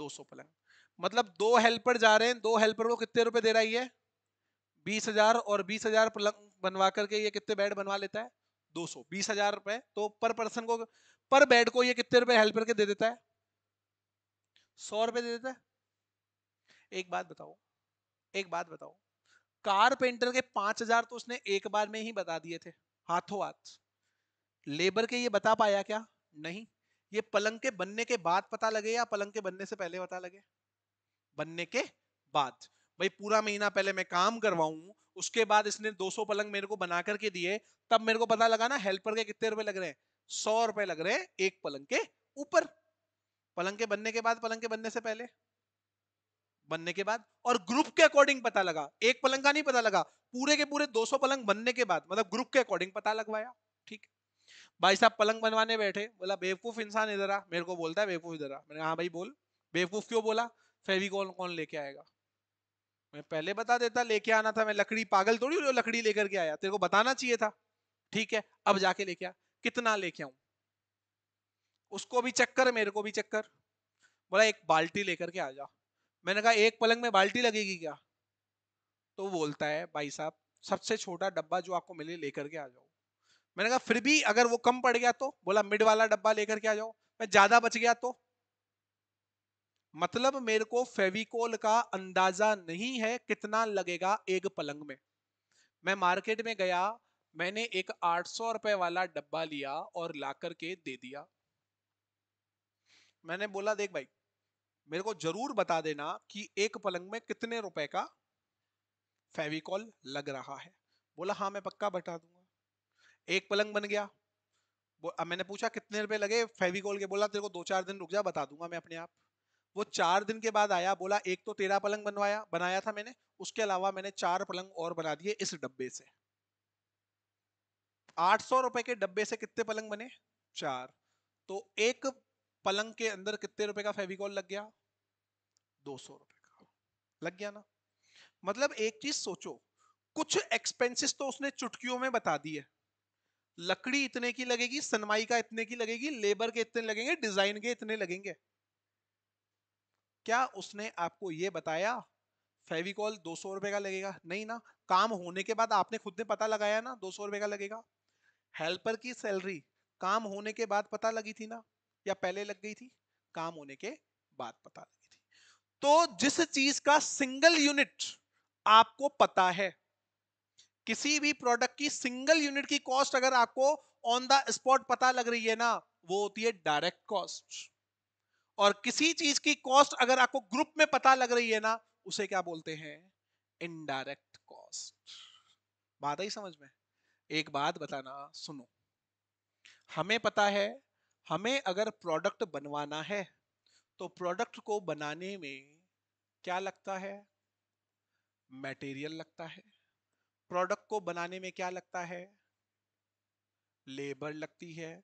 200 पलंग मतलब दो हेल्पर जा रहे हैं दो हेल्पर को कितने रुपए दे रही है बीस हजार और बीस हजार बनवा करके ये कितने बेड बनवा लेता है दो सौ बीस हजार रुपए तो पर पर्सन को पर बेड को ये कितने रुपए हेल्पर के दे देता है सौ रुपए दे देता है एक बात बताओ एक बात बताओ कारपेंटर के पांच हजार तो उसने एक बार में ही बता दिए थे हाथों हाथ लेबर के ये बता पाया क्या नहीं ये पलंग के बनने के बाद पता लगे या पलंग के बनने से पहले पता लगे बनने के बाद भाई पूरा महीना पहले मैं काम करवाऊ उसके बाद इसने 200 पलंग मेरे को बना करके दिए तब मेरे को पता लगा ना हेल्पर के कितने रुपए लग रहे हैं सौ रुपए लग रहे हैं एक पलंग के ऊपर पलंग के बनने के बाद पलंग के बनने से पहले बनने के बाद और ग्रुप के अकॉर्डिंग पता लगा एक पलंग का नहीं पता लगा पूरे के पूरे 200 पलंग बनने के बाद मतलब ग्रुप के अकॉर्डिंग पता लगवाया ठीक भाई साहब पलंग बनवाने बैठे बोला बेवकूफ इंसान इधर आ मेरे को बोलता है बेवकूफ इधर आ मैंने हाँ भाई बोल बेवकूफ क्यों बोला फेविकॉल कौन लेके आएगा मैं पहले बता देता लेके आना था मैं लकड़ी पागल थोड़ी लकड़ी लेकर के आया तेरे को बताना चाहिए था ठीक है अब जाके लेके आ कितना लेके आऊं उसको भी चक्कर मेरे को भी चक्कर बोला एक बाल्टी लेकर के आ जा मैंने कहा एक पलंग में बाल्टी लगेगी क्या तो बोलता है भाई साहब सबसे छोटा डब्बा जो आपको मिले लेकर के आ जाओ मैंने कहा फिर भी अगर वो कम पड़ गया तो बोला मिड वाला डब्बा लेकर के आ जाओ मैं ज्यादा बच गया तो मतलब मेरे को फेविकोल का अंदाजा नहीं है कितना लगेगा एक पलंग में मैं मार्केट में गया मैंने एक आठ सौ रुपए वाला डब्बा लिया और ला करके दे दिया मैंने बोला देख भाई मेरे को जरूर बता देना कि एक पलंग में कितने रुपए का फेविकॉल लग रहा है बोला हाँ मैं पक्का बता दूंगा एक पलंग बन गया मैंने पूछा कितने रुपए लगे फेविकॉल के बोला तेरे को दो चार दिन रुक जा बता दूंगा मैं अपने आप वो चार दिन के बाद आया बोला एक तो तेरा पलंग बनवाया बनाया था मैंने उसके अलावा मैंने चार पलंग और बना दिए इस डब्बे से आठ सौ रुपए के डब्बे से कितने पलंग बने चार तो एक पलंग के अंदर कितने रुपए का फेविकॉल लग गया दो सौ रुपए का लग गया ना मतलब एक चीज सोचो कुछ एक्सपेंसेस तो उसने चुटकियों में बता दी है लकड़ी इतने की लगेगी सनमाई का इतने की लगेगी लेबर के इतने लगेंगे डिजाइन के इतने लगेंगे क्या उसने आपको ये बताया फेविकॉल दो सौ रुपए का लगेगा नहीं ना काम होने के बाद आपने खुद ने पता लगाया ना दो सौ रुपए का लगेगा हेल्पर की सैलरी काम होने के बाद पता लगी थी ना या पहले लग गई थी काम होने के बाद पता लगी थी तो जिस चीज का सिंगल यूनिट आपको पता है किसी भी प्रोडक्ट की सिंगल यूनिट की कॉस्ट अगर आपको ऑन द स्पॉट पता लग रही है ना वो होती है डायरेक्ट कॉस्ट और किसी चीज की कॉस्ट अगर आपको ग्रुप में पता लग रही है ना उसे क्या बोलते हैं इनडायरेक्ट कॉस्ट बात आई समझ में एक बात बताना सुनो हमें पता है हमें अगर प्रोडक्ट बनवाना है तो प्रोडक्ट को बनाने में क्या लगता है मटेरियल लगता है प्रोडक्ट को बनाने में क्या लगता है लेबर लगती है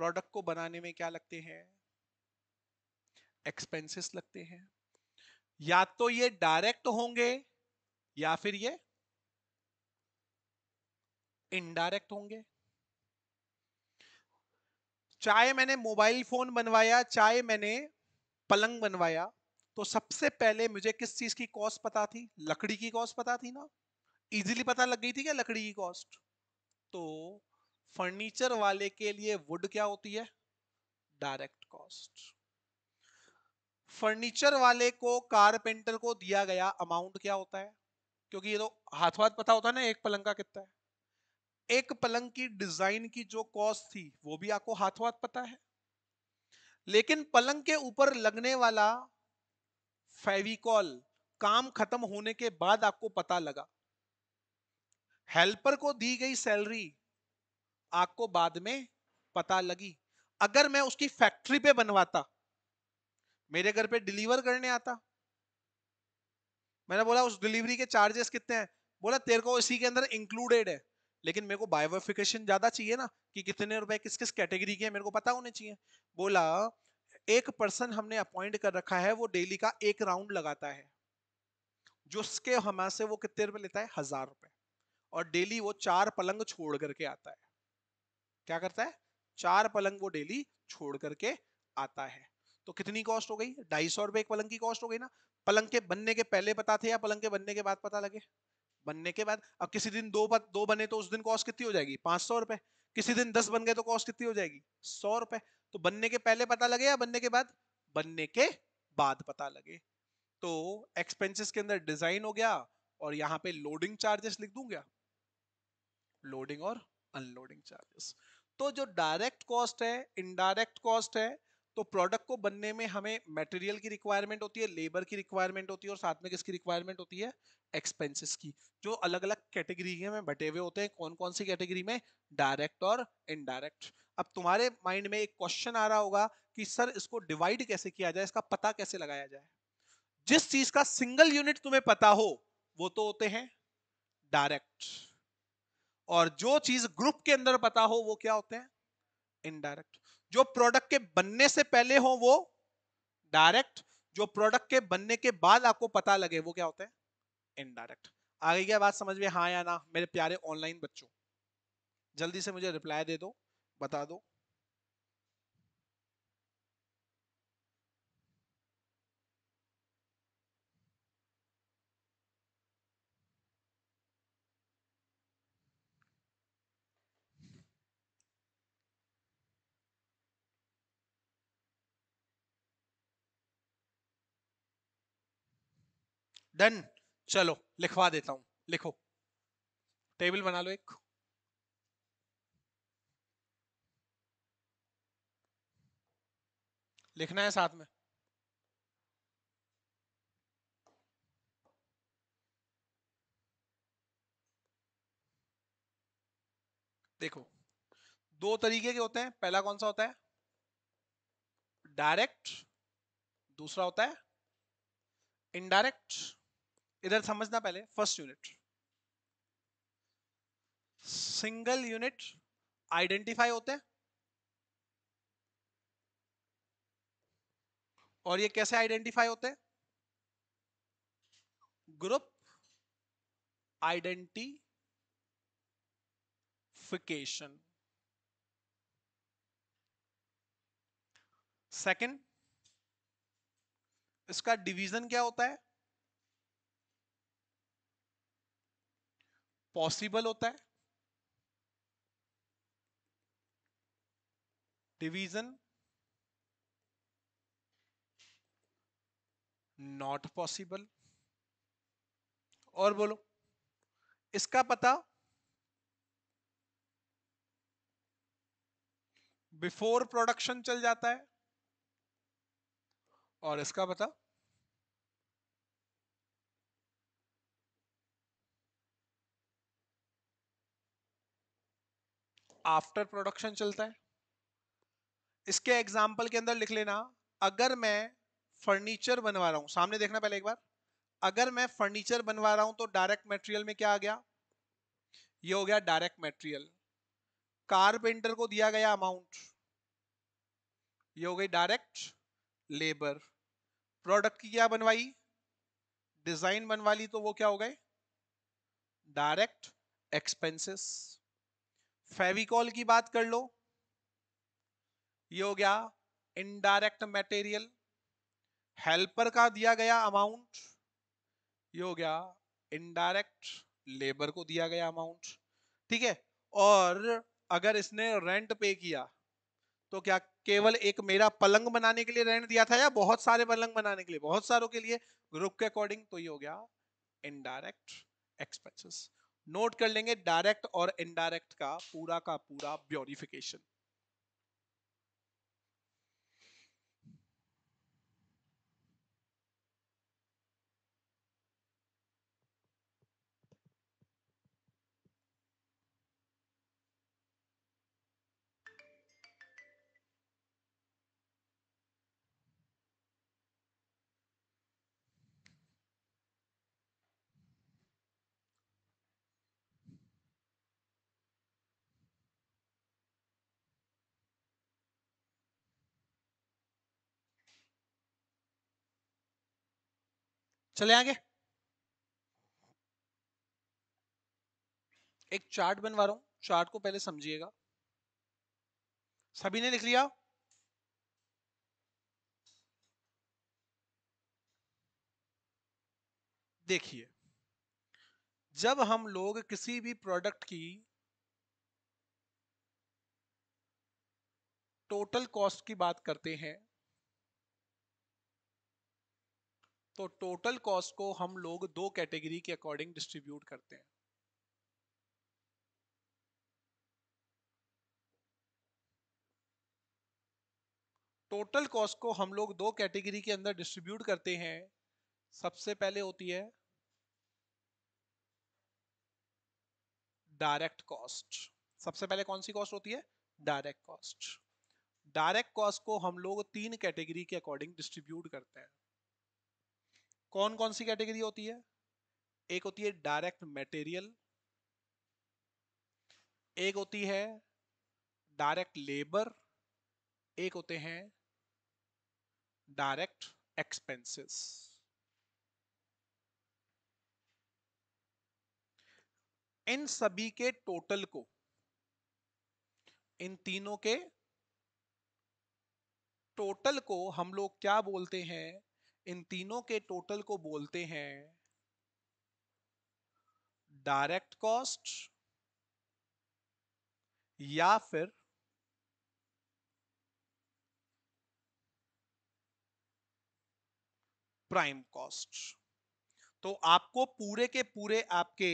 प्रोडक्ट को बनाने में क्या लगते हैं एक्सपेंसेस लगते हैं या तो ये डायरेक्ट होंगे या फिर ये इनडायरेक्ट होंगे चाहे मैंने मोबाइल फोन बनवाया चाहे मैंने पलंग बनवाया तो सबसे पहले मुझे किस चीज की कॉस्ट पता थी लकड़ी की कॉस्ट पता थी ना इजीली पता लग गई थी क्या लकड़ी की कॉस्ट तो फर्नीचर वाले के लिए वुड क्या होती है डायरेक्ट कॉस्ट फर्नीचर वाले को कारपेंटर को दिया गया अमाउंट क्या होता है क्योंकि ये तो हाथों हाथ पता होता है ना एक पलंग का कितना है एक पलंग की डिजाइन की जो कॉस्ट थी वो भी आपको हाथों हाथ पता है लेकिन पलंग के ऊपर लगने वाला फेविकॉल काम खत्म होने के बाद आपको पता लगा हेल्पर को दी गई सैलरी आपको बाद में पता लगी अगर मैं उसकी फैक्ट्री पे बनवाता मेरे घर पे डिलीवर करने आता मैंने बोला उस डिलीवरी के चार्जेस कितने हैं बोला तेरे को इसी के अंदर इंक्लूडेड है लेकिन मेरे को बायोफिकेशन ज्यादा चाहिए ना कि कितने रुपए किस किस कैटेगरी के हैं मेरे को पता होने चाहिए बोला एक पर्सन हमने अपॉइंट कर रखा है वो डेली का एक राउंड लगाता है जो उसके हमा से वो कितने रुपए लेता है हजार रुपए और डेली वो चार पलंग छोड़ करके आता है क्या करता है चार पलंग वो डेली छोड़ करके आता है तो कितनी कॉस्ट हो गई ढाई सौ रुपए एक पलंग की कॉस्ट हो गई ना पलंग के बनने के पहले पता थे या पलंग के बनने के बाद पता लगे बनने के बाद अब किसी दिन दो दो बने तो उस दिन कॉस्ट कितनी हो जाएगी पांच सौ रुपए किसी दिन दस बन गए तो कॉस्ट कितनी हो जाएगी सौ रुपए तो बनने के पहले पता लगे या बनने के बाद बनने के बाद पता लगे तो एक्सपेंसेस के अंदर डिजाइन हो गया और यहाँ पे लोडिंग चार्जेस लिख दूंगा लोडिंग और अनलोडिंग चार्जेस तो जो डायरेक्ट कॉस्ट है इनडायरेक्ट कॉस्ट है तो प्रोडक्ट को बनने में हमें मटेरियल की रिक्वायरमेंट होती है लेबर की रिक्वायरमेंट होती है और साथ में किसकी रिक्वायरमेंट होती है एक्सपेंसेस की जो अलग अलग कैटेगरी में बटे हुए होते हैं कौन कौन सी कैटेगरी में डायरेक्ट और इनडायरेक्ट अब तुम्हारे माइंड में एक क्वेश्चन आ रहा होगा कि सर इसको डिवाइड कैसे किया जाए इसका पता कैसे लगाया जाए जिस चीज का सिंगल यूनिट तुम्हें पता हो वो तो होते हैं डायरेक्ट और जो चीज ग्रुप के अंदर पता हो वो क्या होते हैं इनडायरेक्ट जो प्रोडक्ट के बनने से पहले हो वो डायरेक्ट जो प्रोडक्ट के बनने के बाद आपको पता लगे वो क्या होते हैं इनडायरेक्ट आ गई क्या बात समझ में हाँ या ना मेरे प्यारे ऑनलाइन बच्चों जल्दी से मुझे रिप्लाई दे दो बता दो देन चलो लिखवा देता हूं लिखो टेबल बना लो एक लिखना है साथ में देखो दो तरीके के होते हैं पहला कौन सा होता है डायरेक्ट दूसरा होता है इनडायरेक्ट इधर समझना पहले first unit single unit identify होते हैं और ये कैसे आइडेंटिफाई होते हैं ग्रुप आइडेंटिफिकेशन सेकंड इसका डिवीजन क्या होता है पॉसिबल होता है डिवीजन नॉट पॉसिबल और बोलो इसका पता बिफोर प्रोडक्शन चल जाता है और इसका पता आफ्टर प्रोडक्शन चलता है इसके एग्जाम्पल के अंदर लिख लेना अगर मैं फर्नीचर बनवा रहा हूं सामने देखना पहले एक बार अगर मैं फर्नीचर बनवा रहा हूं तो डायरेक्ट मटेरियल में क्या आ गया ये हो गया डायरेक्ट मटेरियल कारपेंटर को दिया गया अमाउंट ये हो गई डायरेक्ट लेबर प्रोडक्ट की क्या बनवाई डिजाइन बनवा ली तो वो क्या हो गए डायरेक्ट एक्सपेंसेस फेविकॉल की बात कर लो ये हो गया इनडायरेक्ट मटेरियल हेल्पर का दिया गया अमाउंट ये हो गया इनडायरेक्ट लेबर को दिया गया अमाउंट ठीक है और अगर इसने रेंट पे किया तो क्या केवल एक मेरा पलंग बनाने के लिए रेंट दिया था या बहुत सारे पलंग बनाने के लिए बहुत सारों के लिए ग्रुप के अकॉर्डिंग तो ये हो गया इनडायरेक्ट एक्सपेंसेस नोट कर लेंगे डायरेक्ट और इनडायरेक्ट का पूरा का पूरा ब्योरिफिकेशन चले आगे एक चार्ट बनवा रहा हूं चार्ट को पहले समझिएगा सभी ने लिख लिया देखिए जब हम लोग किसी भी प्रोडक्ट की टोटल कॉस्ट की बात करते हैं तो टोटल कॉस्ट को हम लोग दो कैटेगरी के अकॉर्डिंग डिस्ट्रीब्यूट करते हैं टोटल कॉस्ट को हम लोग दो कैटेगरी के अंदर डिस्ट्रीब्यूट करते हैं सबसे पहले होती है डायरेक्ट कॉस्ट सबसे पहले कौन सी कॉस्ट होती है डायरेक्ट कॉस्ट डायरेक्ट कॉस्ट को हम लोग तीन कैटेगरी के अकॉर्डिंग डिस्ट्रीब्यूट करते हैं कौन कौन सी कैटेगरी होती है एक होती है डायरेक्ट मटेरियल एक होती है डायरेक्ट लेबर एक होते हैं डायरेक्ट एक्सपेंसेस इन सभी के टोटल को इन तीनों के टोटल को हम लोग क्या बोलते हैं इन तीनों के टोटल को बोलते हैं डायरेक्ट कॉस्ट या फिर प्राइम कॉस्ट तो आपको पूरे के पूरे आपके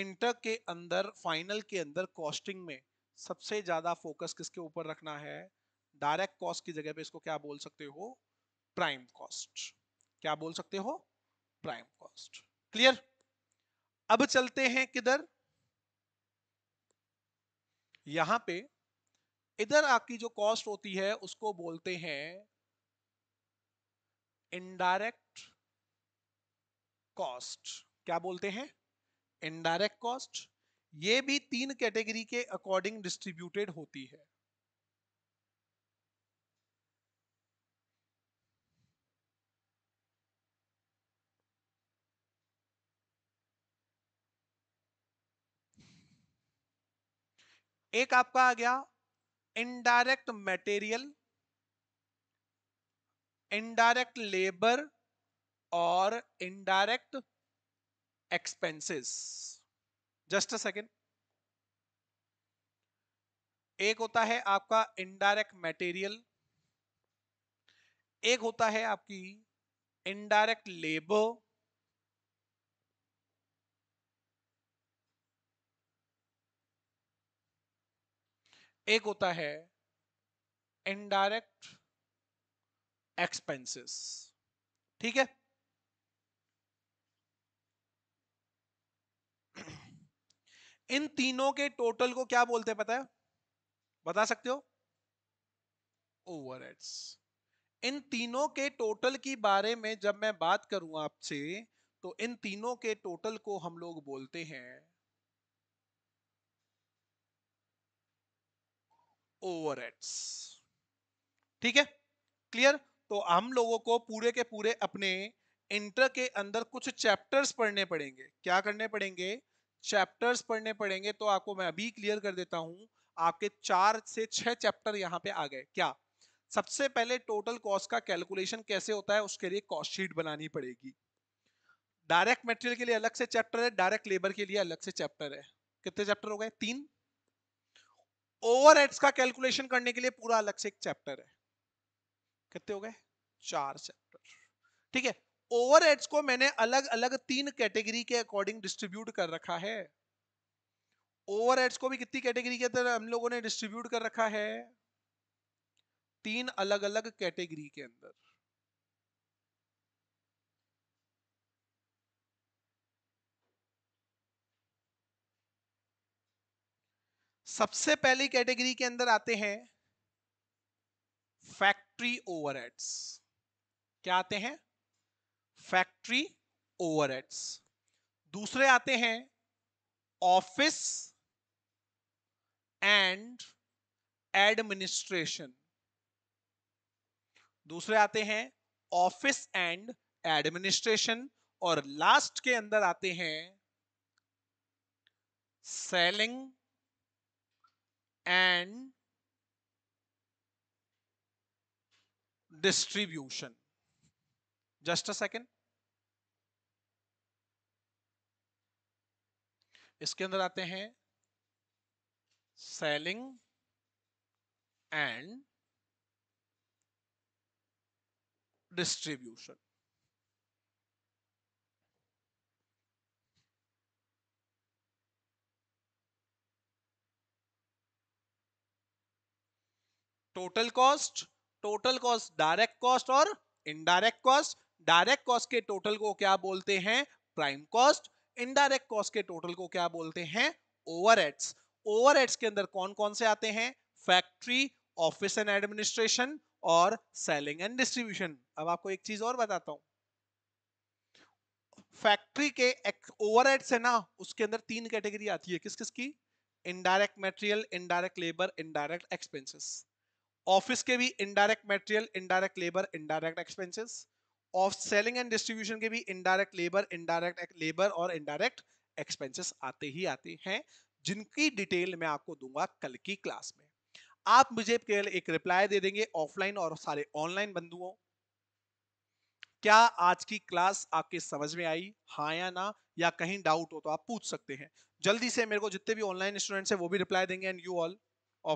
इंटर के अंदर फाइनल के अंदर कॉस्टिंग में सबसे ज्यादा फोकस किसके ऊपर रखना है डायरेक्ट कॉस्ट की जगह पे इसको क्या बोल सकते हो प्राइम कॉस्ट क्या बोल सकते हो प्राइम कॉस्ट क्लियर अब चलते हैं किधर यहां पे इधर आपकी जो कॉस्ट होती है उसको बोलते हैं इनडायरेक्ट कॉस्ट क्या बोलते हैं इनडायरेक्ट कॉस्ट ये भी तीन कैटेगरी के अकॉर्डिंग डिस्ट्रीब्यूटेड होती है एक आपका आ गया इनडायरेक्ट मटेरियल इनडायरेक्ट लेबर और indirect expenses just a second एक होता है आपका इनडायरेक्ट मटेरियल एक होता है आपकी इनडायरेक्ट लेबर एक होता है इनडायरेक्ट एक्सपेंसेस ठीक है इन तीनों के टोटल को क्या बोलते हैं पता है बता सकते हो ओवरहेड्स इन तीनों के टोटल के बारे में जब मैं बात करूं आपसे तो इन तीनों के टोटल को हम लोग बोलते हैं ओवरहेड्स ठीक है क्लियर तो हम लोगों को पूरे के पूरे अपने इंटर के अंदर कुछ चैप्टर्स पढ़ने पड़ेंगे क्या करने पड़ेंगे चैप्टर्स पढ़ने पड़ेंगे तो आपको मैं अभी क्लियर कर देता हूं आपके चार से छह चैप्टर यहाँ पे आ गए क्या सबसे पहले टोटल कॉस्ट का कैलकुलेशन कैसे होता है उसके लिए कॉस्ट शीट बनानी पड़ेगी डायरेक्ट मटेरियल के लिए अलग से चैप्टर है डायरेक्ट लेबर के लिए अलग से चैप्टर है कितने चैप्टर हो गए तीन ओवरहेड्स का कैलकुलेशन करने के लिए पूरा अलग से एक चैप्टर है कितने हो गए चार चैप्टर ठीक है ओवरहेड्स को मैंने अलग अलग तीन कैटेगरी के अकॉर्डिंग डिस्ट्रीब्यूट कर रखा है ओवरहेड्स को भी कितनी कैटेगरी के अंदर हम लोगों ने डिस्ट्रीब्यूट कर रखा है तीन अलग अलग कैटेगरी के अंदर सबसे पहली कैटेगरी के अंदर आते हैं फैक्ट्री ओवरहेड्स क्या आते हैं फैक्ट्री ओवरहेड्स दूसरे आते हैं ऑफिस एंड एडमिनिस्ट्रेशन दूसरे आते हैं ऑफिस एंड एडमिनिस्ट्रेशन और लास्ट के अंदर आते हैं selling and distribution just a second इसके अंदर आते हैं selling and distribution total cost total cost direct cost और इनडायरेक्ट कॉस्ट डायरेक्ट कॉस्ट के टोटल को क्या बोलते हैं प्राइम कॉस्ट इनडायरेक्ट कॉस्ट के टोटल को क्या बोलते हैं ओवर एड्स के अंदर कौन कौन से आते हैं फैक्ट्री ऑफिस एंड एडमिनिस्ट्रेशन और सेलिंग एंड डिस्ट्रीब्यूशन अब आपको एक चीज और बताता हूं फैक्ट्री के ओवर एड्स है ना उसके अंदर तीन कैटेगरी आती है किस किस की indirect material indirect labour indirect expenses office के भी indirect material indirect labour indirect expenses of selling and distribution के भी इनडायरेक्ट लेबर इनडायरेक्ट लेबर और इनडायरेक्ट एक्सपेंसेस आते ही आते हैं जिनकी डिटेल मैं आपको दूंगा कल की क्लास में आप मुझे केवल एक रिप्लाई दे देंगे ऑफलाइन और सारे ऑनलाइन बंधुओं क्या आज की क्लास आपके समझ में आई हाँ या ना या कहीं डाउट हो तो आप पूछ सकते हैं जल्दी से मेरे को जितने भी ऑनलाइन स्टूडेंट्स हैं वो भी रिप्लाई देंगे and you all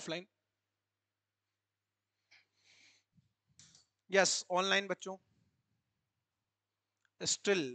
offline yes online बच्चों स्टिल